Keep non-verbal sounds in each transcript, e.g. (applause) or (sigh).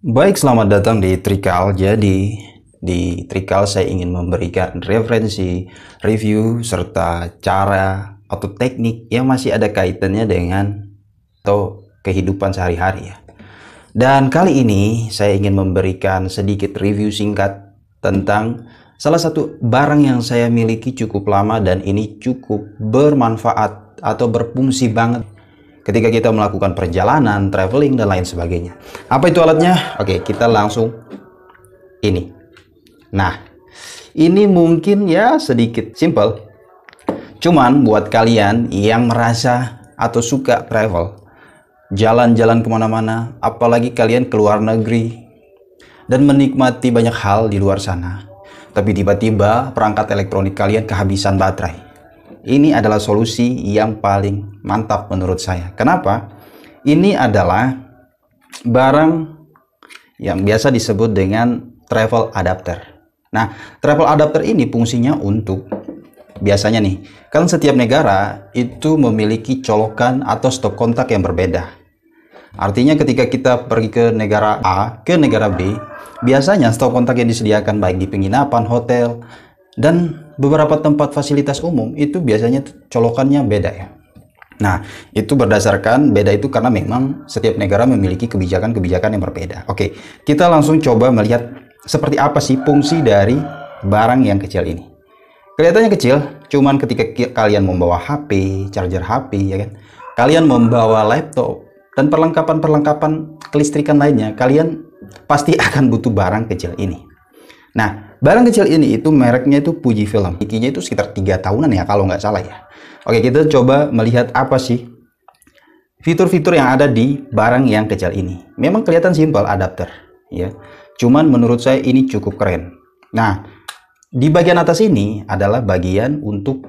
Baik, selamat datang di Trikal. Jadi, di Trikal saya ingin memberikan referensi, review, serta cara atau teknik yang masih ada kaitannya dengan atau kehidupan sehari-hari ya. Dan kali ini saya ingin memberikan sedikit review singkat tentang salah satu barang yang saya miliki cukup lama dan ini cukup bermanfaat atau berfungsi banget ketika kita melakukan perjalanan, traveling, dan lain sebagainya. Apa itu alatnya? Oke, kita langsung ini. Nah, ini mungkin ya sedikit simple. Cuman buat kalian yang merasa atau suka travel, jalan-jalan kemana-mana, apalagi kalian ke luar negeri, dan menikmati banyak hal di luar sana. Tapi tiba-tiba perangkat elektronik kalian kehabisan baterai ini adalah solusi yang paling mantap menurut saya. Kenapa? Ini adalah barang yang biasa disebut dengan travel adapter. Nah, travel adapter ini fungsinya untuk biasanya nih, kan setiap negara itu memiliki colokan atau stop kontak yang berbeda. Artinya ketika kita pergi ke negara A, ke negara B, biasanya stop kontak yang disediakan baik di penginapan, hotel, dan beberapa tempat fasilitas umum itu biasanya colokannya beda ya. Nah, itu berdasarkan beda itu karena memang setiap negara memiliki kebijakan-kebijakan yang berbeda. Oke, kita langsung coba melihat seperti apa sih fungsi dari barang yang kecil ini. Kelihatannya kecil, cuman ketika kalian membawa HP, charger HP, ya kan? Kalian membawa laptop dan perlengkapan-perlengkapan kelistrikan lainnya, kalian pasti (laughs) akan butuh barang kecil ini. Nah, Barang kecil ini itu mereknya itu Puji Film. ikinya itu sekitar 3 tahunan ya kalau nggak salah ya. Oke, kita coba melihat apa sih fitur-fitur yang ada di barang yang kecil ini. Memang kelihatan simpel adapter ya. Cuman menurut saya ini cukup keren. Nah, di bagian atas ini adalah bagian untuk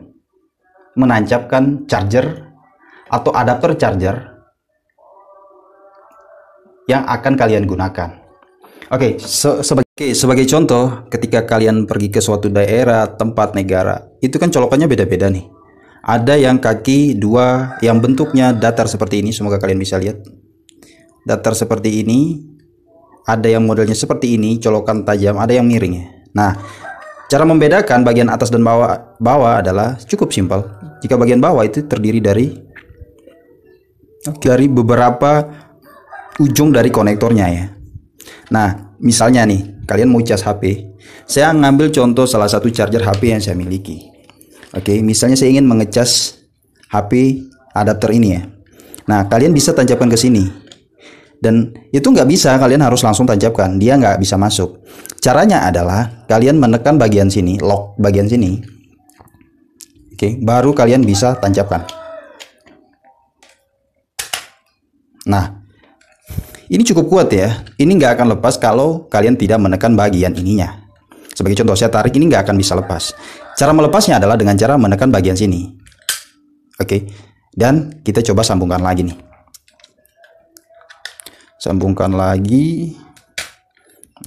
menancapkan charger atau adapter charger yang akan kalian gunakan. Oke, okay, so, sebagai sebagai contoh, ketika kalian pergi ke suatu daerah, tempat, negara, itu kan colokannya beda-beda nih. Ada yang kaki dua, yang bentuknya datar seperti ini, semoga kalian bisa lihat. Datar seperti ini, ada yang modelnya seperti ini, colokan tajam, ada yang miring ya. Nah, cara membedakan bagian atas dan bawah bawah adalah cukup simpel. Jika bagian bawah itu terdiri dari okay. dari beberapa ujung dari konektornya ya Nah, misalnya nih, kalian mau cas HP. Saya ngambil contoh salah satu charger HP yang saya miliki. Oke, misalnya saya ingin mengecas HP adapter ini ya. Nah, kalian bisa tancapkan ke sini. Dan itu nggak bisa, kalian harus langsung tancapkan. Dia nggak bisa masuk. Caranya adalah kalian menekan bagian sini, lock bagian sini. Oke, baru kalian bisa tancapkan. Nah, ini cukup kuat ya. Ini nggak akan lepas kalau kalian tidak menekan bagian ininya. Sebagai contoh, saya tarik ini nggak akan bisa lepas. Cara melepasnya adalah dengan cara menekan bagian sini. Oke. Dan kita coba sambungkan lagi nih. Sambungkan lagi.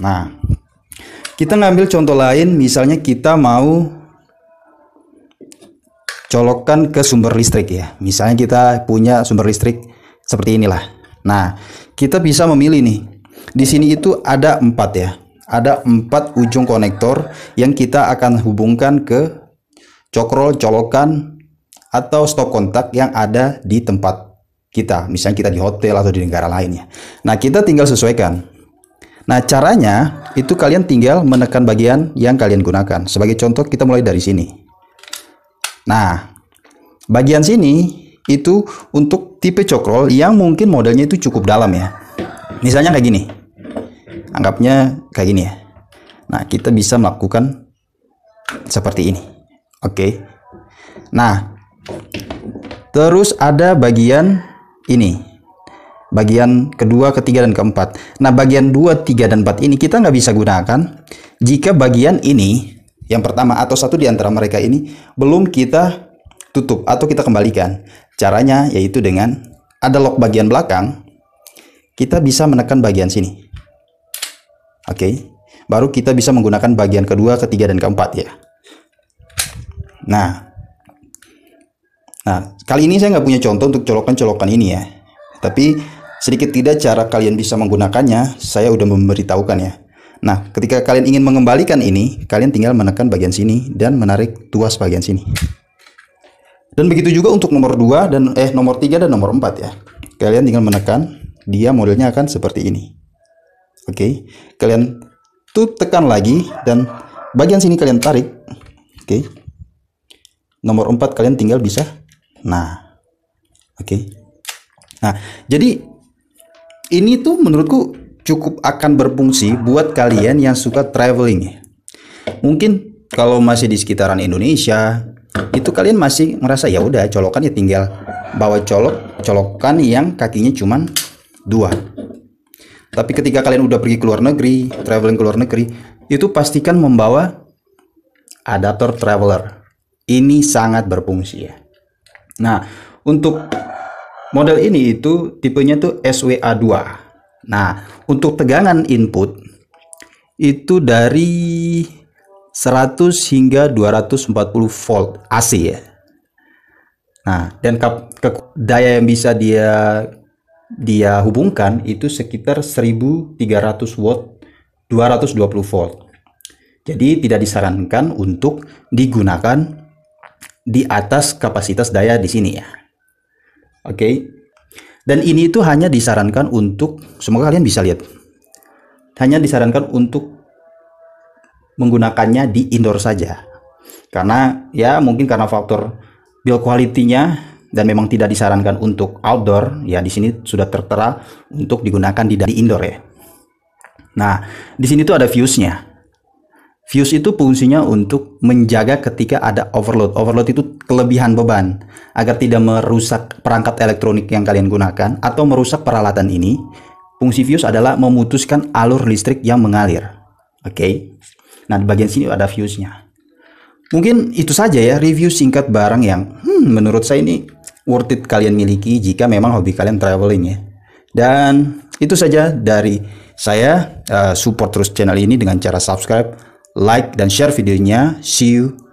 Nah, kita ngambil contoh lain, misalnya kita mau colokkan ke sumber listrik ya. Misalnya kita punya sumber listrik seperti inilah. Nah, kita bisa memilih nih. Di sini itu ada empat ya. Ada empat ujung konektor yang kita akan hubungkan ke cokrol, colokan, atau stop kontak yang ada di tempat kita. Misalnya kita di hotel atau di negara lainnya. Nah, kita tinggal sesuaikan. Nah, caranya itu kalian tinggal menekan bagian yang kalian gunakan. Sebagai contoh, kita mulai dari sini. Nah, bagian sini itu untuk tipe cokrol yang mungkin modelnya itu cukup dalam ya. Misalnya kayak gini. Anggapnya kayak gini ya. Nah, kita bisa melakukan seperti ini. Oke. Nah, terus ada bagian ini. Bagian kedua, ketiga, dan keempat. Nah, bagian dua, tiga, dan empat ini kita nggak bisa gunakan jika bagian ini, yang pertama atau satu di antara mereka ini, belum kita tutup atau kita kembalikan. Caranya yaitu dengan ada lock bagian belakang, kita bisa menekan bagian sini. Oke, okay. baru kita bisa menggunakan bagian kedua, ketiga, dan keempat ya. Nah, nah kali ini saya nggak punya contoh untuk colokan-colokan ini ya. Tapi sedikit tidak cara kalian bisa menggunakannya, saya udah memberitahukan ya. Nah, ketika kalian ingin mengembalikan ini, kalian tinggal menekan bagian sini dan menarik tuas bagian sini. Dan begitu juga untuk nomor 2 dan eh nomor 3 dan nomor 4 ya. Kalian tinggal menekan, dia modelnya akan seperti ini. Oke. Okay. Kalian tuh tekan lagi dan bagian sini kalian tarik. Oke. Okay. Nomor 4 kalian tinggal bisa. Nah. Oke. Okay. Nah, jadi ini tuh menurutku cukup akan berfungsi buat kalian yang suka traveling. Mungkin kalau masih di sekitaran Indonesia itu kalian masih ngerasa ya udah colokan ya tinggal bawa colok colokan yang kakinya cuman dua tapi ketika kalian udah pergi ke luar negeri traveling ke luar negeri itu pastikan membawa adaptor traveler ini sangat berfungsi ya nah untuk model ini itu tipenya tuh SWA2 nah untuk tegangan input itu dari 100 hingga 240 volt AC ya. Nah, dan kap, ke, daya yang bisa dia dia hubungkan itu sekitar 1300 watt 220 volt. Jadi tidak disarankan untuk digunakan di atas kapasitas daya di sini ya. Oke. Dan ini itu hanya disarankan untuk, semoga kalian bisa lihat. Hanya disarankan untuk menggunakannya di indoor saja. Karena ya mungkin karena faktor build quality-nya dan memang tidak disarankan untuk outdoor, ya di sini sudah tertera untuk digunakan di, di indoor ya. Nah, di sini tuh ada fuse-nya. Fuse itu fungsinya untuk menjaga ketika ada overload. Overload itu kelebihan beban agar tidak merusak perangkat elektronik yang kalian gunakan atau merusak peralatan ini. Fungsi fuse adalah memutuskan alur listrik yang mengalir. Oke. Okay? Nah, di bagian sini ada views-nya. Mungkin itu saja ya review singkat barang yang hmm, menurut saya ini worth it kalian miliki jika memang hobi kalian traveling ya. Dan itu saja dari saya uh, support terus channel ini dengan cara subscribe, like dan share videonya. See you